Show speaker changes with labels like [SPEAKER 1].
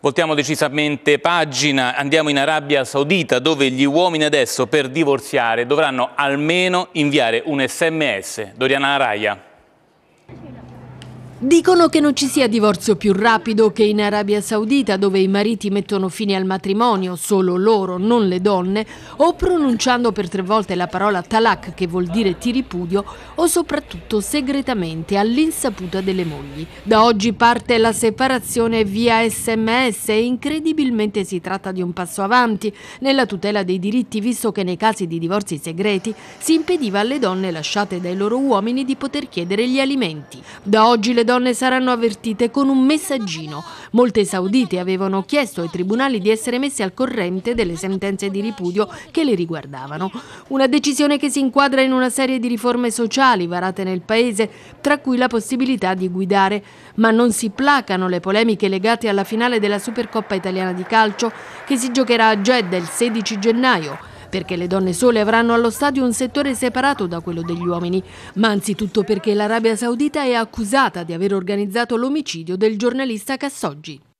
[SPEAKER 1] Voltiamo decisamente pagina, andiamo in Arabia Saudita dove gli uomini adesso per divorziare dovranno almeno inviare un sms. Doriana Araya.
[SPEAKER 2] Dicono che non ci sia divorzio più rapido che in Arabia Saudita dove i mariti mettono fine al matrimonio, solo loro, non le donne, o pronunciando per tre volte la parola talak che vuol dire ti ripudio, o soprattutto segretamente all'insaputa delle mogli. Da oggi parte la separazione via sms e incredibilmente si tratta di un passo avanti nella tutela dei diritti visto che nei casi di divorzi segreti si impediva alle donne lasciate dai loro uomini di poter chiedere gli alimenti. Da oggi le donne saranno avvertite con un messaggino. Molte saudite avevano chiesto ai tribunali di essere messe al corrente delle sentenze di ripudio che le riguardavano. Una decisione che si inquadra in una serie di riforme sociali varate nel paese, tra cui la possibilità di guidare. Ma non si placano le polemiche legate alla finale della Supercoppa italiana di calcio che si giocherà a Jeddah il 16 gennaio perché le donne sole avranno allo stadio un settore separato da quello degli uomini, ma anzitutto perché l'Arabia Saudita è accusata di aver organizzato l'omicidio del giornalista Cassoggi.